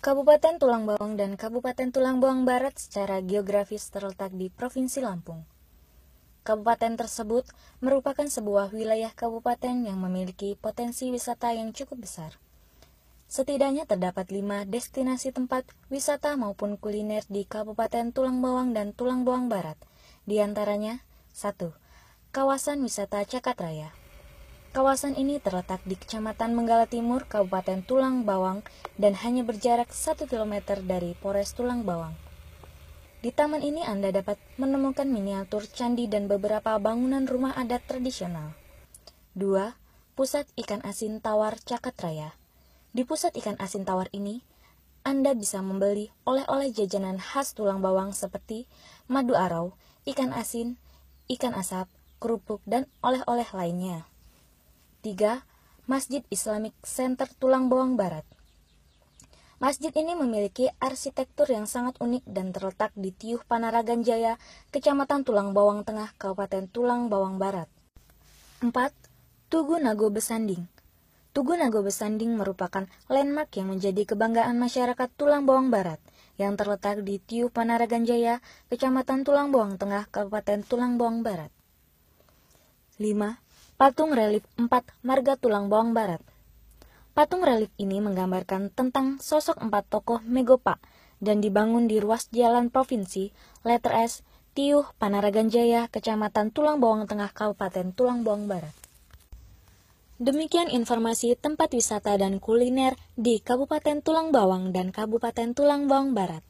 Kabupaten Tulang Bawang dan Kabupaten Tulang Bawang Barat secara geografis terletak di Provinsi Lampung. Kabupaten tersebut merupakan sebuah wilayah kabupaten yang memiliki potensi wisata yang cukup besar. Setidaknya terdapat lima destinasi tempat wisata maupun kuliner di Kabupaten Tulang Bawang dan Tulang Bawang Barat, di antaranya 1. Kawasan Wisata Cakat Raya Kawasan ini terletak di Kecamatan Menggala Timur, Kabupaten Tulang Bawang, dan hanya berjarak 1 km dari Polres Tulang Bawang. Di taman ini Anda dapat menemukan miniatur candi dan beberapa bangunan rumah adat tradisional. 2. Pusat Ikan Asin Tawar Cakat Raya Di Pusat Ikan Asin Tawar ini, Anda bisa membeli oleh-oleh jajanan khas Tulang Bawang seperti madu arau, ikan asin, ikan asap, kerupuk, dan oleh-oleh lainnya. 3. Masjid Islamic Center Tulang Bawang Barat Masjid ini memiliki arsitektur yang sangat unik dan terletak di Tiuh Panaragan Jaya, Kecamatan Tulang Bawang Tengah, Kabupaten Tulang Bawang Barat. 4. Tugu Nago Besanding Tugu Nago Besanding merupakan landmark yang menjadi kebanggaan masyarakat Tulang Bawang Barat yang terletak di tiuh Panaragan Jaya, Kecamatan Tulang Bawang Tengah, Kabupaten Tulang Bawang Barat. 5 patung relief 4 Marga Tulang Bawang Barat. Patung relief ini menggambarkan tentang sosok empat tokoh Megopa dan dibangun di ruas jalan provinsi letter S Tiuh Panaragan Jaya, Kecamatan Tulang Bawang Tengah, Kabupaten Tulang Bawang Barat. Demikian informasi tempat wisata dan kuliner di Kabupaten Tulang Bawang dan Kabupaten Tulang Bawang Barat.